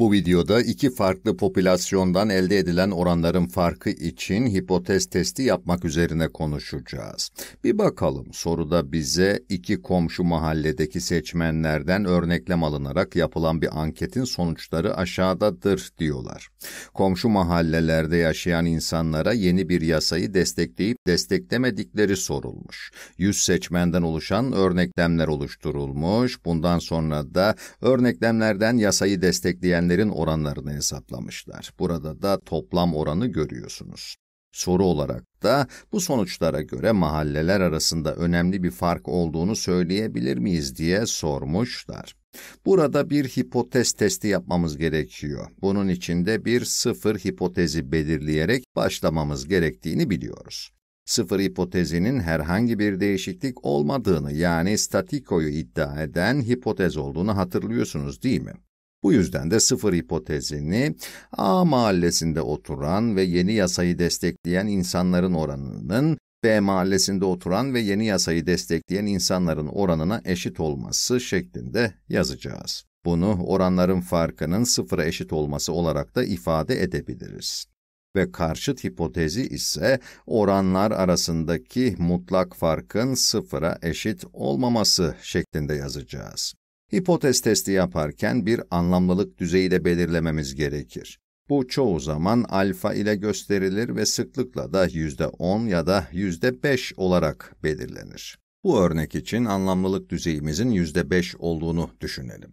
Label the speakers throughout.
Speaker 1: Bu videoda iki farklı popülasyondan elde edilen oranların farkı için hipotez testi yapmak üzerine konuşacağız. Bir bakalım soruda bize iki komşu mahalledeki seçmenlerden örneklem alınarak yapılan bir anketin sonuçları aşağıdadır diyorlar. Komşu mahallelerde yaşayan insanlara yeni bir yasayı destekleyip desteklemedikleri sorulmuş. 100 seçmenden oluşan örneklemler oluşturulmuş. Bundan sonra da örneklemlerden yasayı destekleyen gelenlerin oranlarını hesaplamışlar. Burada da toplam oranı görüyorsunuz. Soru olarak da bu sonuçlara göre mahalleler arasında önemli bir fark olduğunu söyleyebilir miyiz diye sormuşlar. Burada bir hipotez testi yapmamız gerekiyor. Bunun için de bir sıfır hipotezi belirleyerek başlamamız gerektiğini biliyoruz. Sıfır hipotezinin herhangi bir değişiklik olmadığını yani statikoyu iddia eden hipotez olduğunu hatırlıyorsunuz değil mi? Bu yüzden de sıfır hipotezini A mahallesinde oturan ve yeni yasayı destekleyen insanların oranının B mahallesinde oturan ve yeni yasayı destekleyen insanların oranına eşit olması şeklinde yazacağız. Bunu oranların farkının sıfıra eşit olması olarak da ifade edebiliriz. Ve karşıt hipotezi ise oranlar arasındaki mutlak farkın sıfıra eşit olmaması şeklinde yazacağız. Hipotez testi yaparken bir anlamlılık düzeyi de belirlememiz gerekir. Bu çoğu zaman alfa ile gösterilir ve sıklıkla da %10 ya da %5 olarak belirlenir. Bu örnek için anlamlılık düzeyimizin %5 olduğunu düşünelim.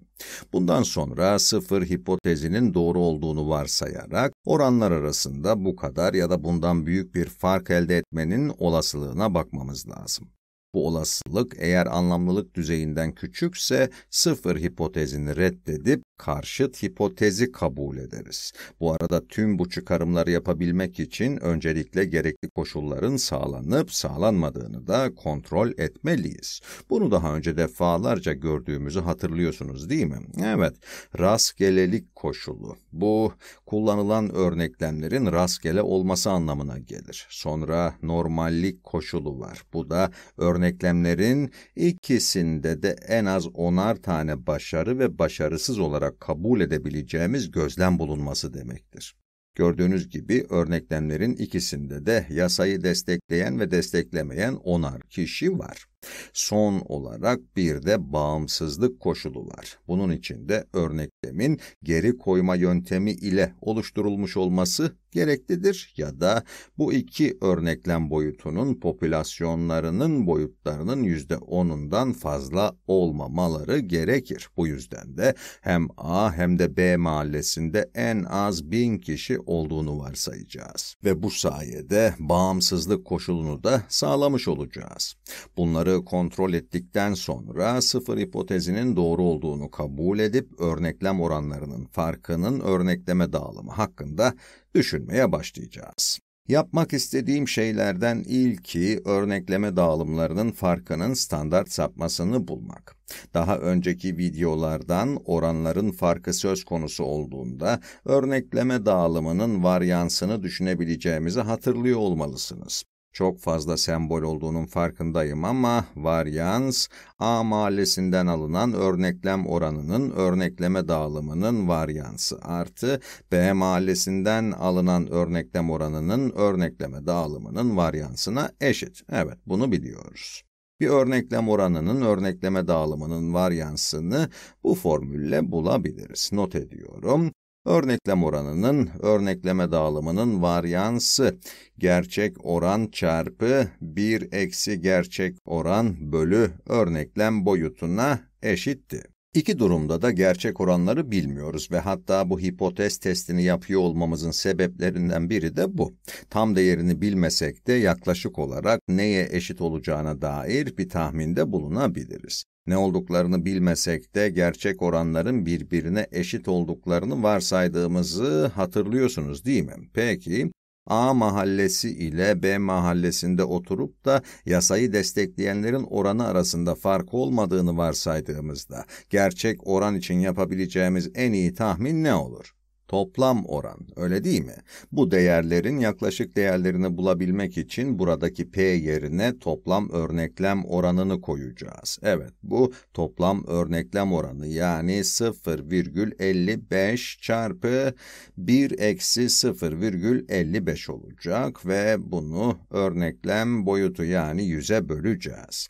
Speaker 1: Bundan sonra sıfır hipotezinin doğru olduğunu varsayarak oranlar arasında bu kadar ya da bundan büyük bir fark elde etmenin olasılığına bakmamız lazım. Bu olasılık eğer anlamlılık düzeyinden küçükse sıfır hipotezini reddedip karşıt hipotezi kabul ederiz. Bu arada tüm bu çıkarımları yapabilmek için öncelikle gerekli koşulların sağlanıp sağlanmadığını da kontrol etmeliyiz. Bunu daha önce defalarca gördüğümüzü hatırlıyorsunuz değil mi? Evet, rastgelelik koşulu. Bu kullanılan örneklemlerin rastgele olması anlamına gelir. Sonra normallik koşulu var. Bu da örneklemlerin ikisinde de en az onar tane başarı ve başarısız olarak olarak kabul edebileceğimiz gözlem bulunması demektir. Gördüğünüz gibi örneklemlerin ikisinde de yasayı destekleyen ve desteklemeyen onar kişi var. Son olarak bir de bağımsızlık koşulu var. Bunun için de örneklemin geri koyma yöntemi ile oluşturulmuş olması gereklidir ya da bu iki örneklem boyutunun popülasyonlarının boyutlarının %10'undan fazla olmamaları gerekir. Bu yüzden de hem A hem de B mahallesinde en az 1000 kişi olduğunu varsayacağız ve bu sayede bağımsızlık koşulunu da sağlamış olacağız. Bunları sonuçları kontrol ettikten sonra sıfır hipotezinin doğru olduğunu kabul edip örneklem oranlarının farkının örnekleme dağılımı hakkında düşünmeye başlayacağız. Yapmak istediğim şeylerden ilki örnekleme dağılımlarının farkının standart sapmasını bulmak. Daha önceki videolardan oranların farkı söz konusu olduğunda örnekleme dağılımının varyansını düşünebileceğimizi hatırlıyor olmalısınız. Çok fazla sembol olduğunun farkındayım ama varyans A mahallesinden alınan örneklem oranının örnekleme dağılımının varyansı artı B mahallesinden alınan örneklem oranının örnekleme dağılımının varyansına eşit. Evet bunu biliyoruz. Bir örneklem oranının örnekleme dağılımının varyansını bu formülle bulabiliriz. Not ediyorum. Örneklem oranının örnekleme dağılımının varyansı gerçek oran çarpı 1 eksi gerçek oran bölü örneklem boyutuna eşitti. İki durumda da gerçek oranları bilmiyoruz ve hatta bu hipotez testini yapıyor olmamızın sebeplerinden biri de bu. Tam değerini bilmesek de yaklaşık olarak neye eşit olacağına dair bir tahminde bulunabiliriz. Ne olduklarını bilmesek de gerçek oranların birbirine eşit olduklarını varsaydığımızı hatırlıyorsunuz değil mi? Peki, A mahallesi ile B mahallesinde oturup da yasayı destekleyenlerin oranı arasında fark olmadığını varsaydığımızda gerçek oran için yapabileceğimiz en iyi tahmin ne olur? Toplam oran, öyle değil mi? Bu değerlerin yaklaşık değerlerini bulabilmek için buradaki P yerine toplam örneklem oranını koyacağız. Evet, bu toplam örneklem oranı yani 0,55 çarpı 1 eksi 0,55 olacak ve bunu örneklem boyutu yani 100'e böleceğiz.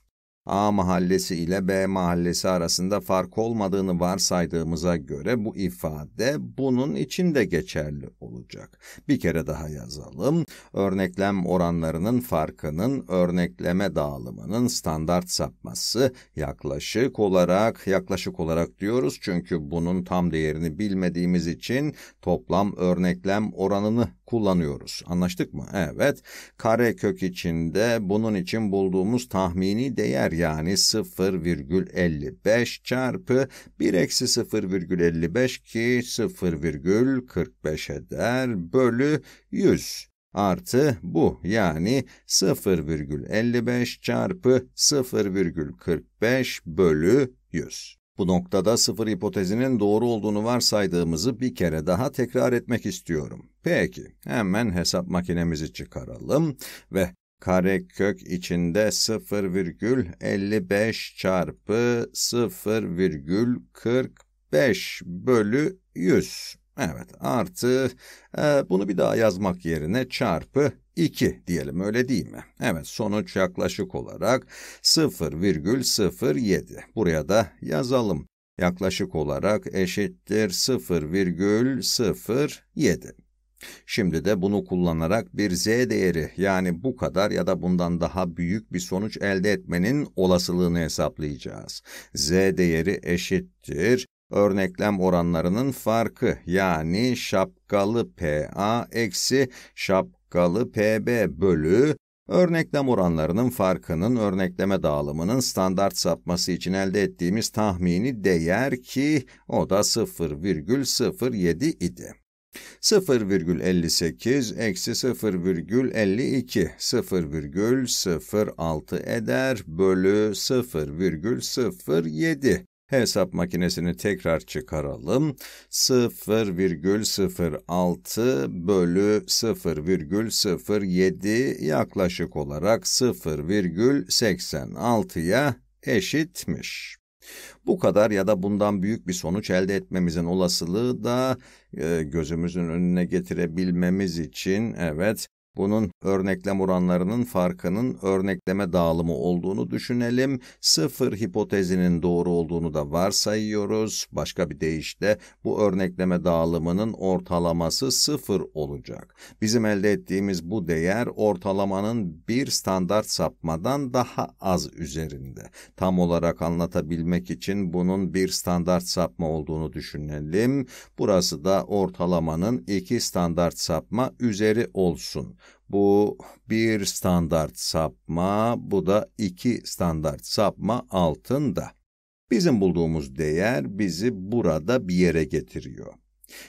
Speaker 1: A mahallesi ile B mahallesi arasında fark olmadığını varsaydığımıza göre bu ifade bunun için de geçerli olacak. Bir kere daha yazalım. Örneklem oranlarının farkının örnekleme dağılımının standart sapması yaklaşık olarak yaklaşık olarak diyoruz çünkü bunun tam değerini bilmediğimiz için toplam örneklem oranını kullanıyoruz. Anlaştık mı? Evet. Kare kök içinde bunun için bulduğumuz tahmini değer yani 0,55 çarpı 1 eksi 0,55 ki 0,45 eder bölü 100 artı bu yani 0,55 çarpı 0,45 bölü 100. Bu noktada sıfır hipotezinin doğru olduğunu varsaydığımızı bir kere daha tekrar etmek istiyorum. Peki, hemen hesap makinemizi çıkaralım ve karekök içinde 0,55 çarpı 0,45 bölü 100 Evet artı e, bunu bir daha yazmak yerine çarpı 2 diyelim öyle değil mi? Evet sonuç yaklaşık olarak 0,07. Buraya da yazalım. Yaklaşık olarak eşittir 0,07. Şimdi de bunu kullanarak bir z değeri yani bu kadar ya da bundan daha büyük bir sonuç elde etmenin olasılığını hesaplayacağız. z değeri eşittir örneklem oranlarının farkı yani şapkalı PA eksi şapkalı PB bölü örneklem oranlarının farkının örnekleme dağılımının standart sapması için elde ettiğimiz tahmini değer ki o da 0,07 idi. 0,58 eksi 0,52 0,06 eder bölü 0,07. Hesap makinesini tekrar çıkaralım. 0,06 bölü 0,07 yaklaşık olarak 0,86'ya eşitmiş. Bu kadar ya da bundan büyük bir sonuç elde etmemizin olasılığı da e, gözümüzün önüne getirebilmemiz için evet bunun örneklem oranlarının farkının örnekleme dağılımı olduğunu düşünelim. Sıfır hipotezinin doğru olduğunu da varsayıyoruz. Başka bir deyişle bu örnekleme dağılımının ortalaması sıfır olacak. Bizim elde ettiğimiz bu değer ortalamanın bir standart sapmadan daha az üzerinde. Tam olarak anlatabilmek için bunun bir standart sapma olduğunu düşünelim. Burası da ortalamanın iki standart sapma üzeri olsun. Bu bir standart sapma, bu da iki standart sapma altında. Bizim bulduğumuz değer bizi burada bir yere getiriyor.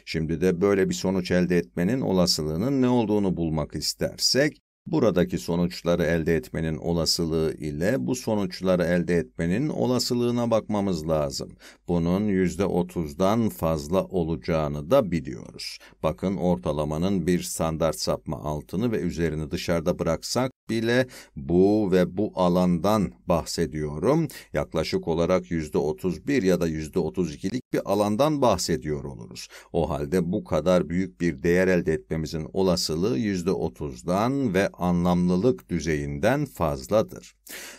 Speaker 1: Şimdi de böyle bir sonuç elde etmenin olasılığının ne olduğunu bulmak istersek, buradaki sonuçları elde etmenin olasılığı ile bu sonuçları elde etmenin olasılığına bakmamız lazım. Bunun yüzde otuzdan fazla olacağını da biliyoruz. Bakın ortalamanın bir standart sapma altını ve üzerini dışarıda bıraksak bile bu ve bu alandan bahsediyorum. Yaklaşık olarak yüzde %31 ya da yüzde %32'lik bir alandan bahsediyor oluruz. O halde bu kadar büyük bir değer elde etmemizin olasılığı yüzde %30'dan ve anlamlılık düzeyinden fazladır.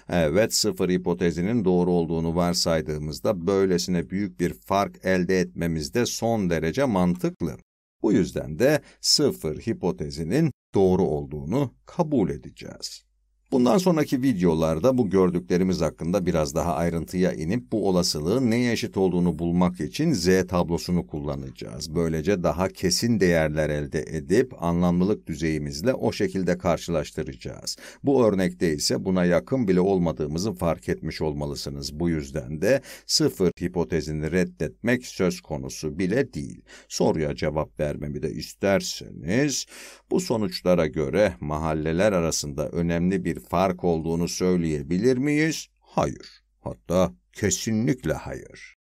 Speaker 1: Evet sıfır hipotezinin doğru olduğunu varsaydığımızda böylesine büyük bir fark elde etmemiz de son derece mantıklı. Bu yüzden de sıfır hipotezinin doğru olduğunu kabul edeceğiz. Bundan sonraki videolarda bu gördüklerimiz hakkında biraz daha ayrıntıya inip bu olasılığın neye eşit olduğunu bulmak için z tablosunu kullanacağız. Böylece daha kesin değerler elde edip anlamlılık düzeyimizle o şekilde karşılaştıracağız. Bu örnekte ise buna yakın bile olmadığımızı fark etmiş olmalısınız. Bu yüzden de sıfır hipotezini reddetmek söz konusu bile değil. Soruya cevap vermemi de isterseniz bu sonuçlara göre mahalleler arasında önemli bir fark olduğunu söyleyebilir miyiz? Hayır. Hatta kesinlikle hayır.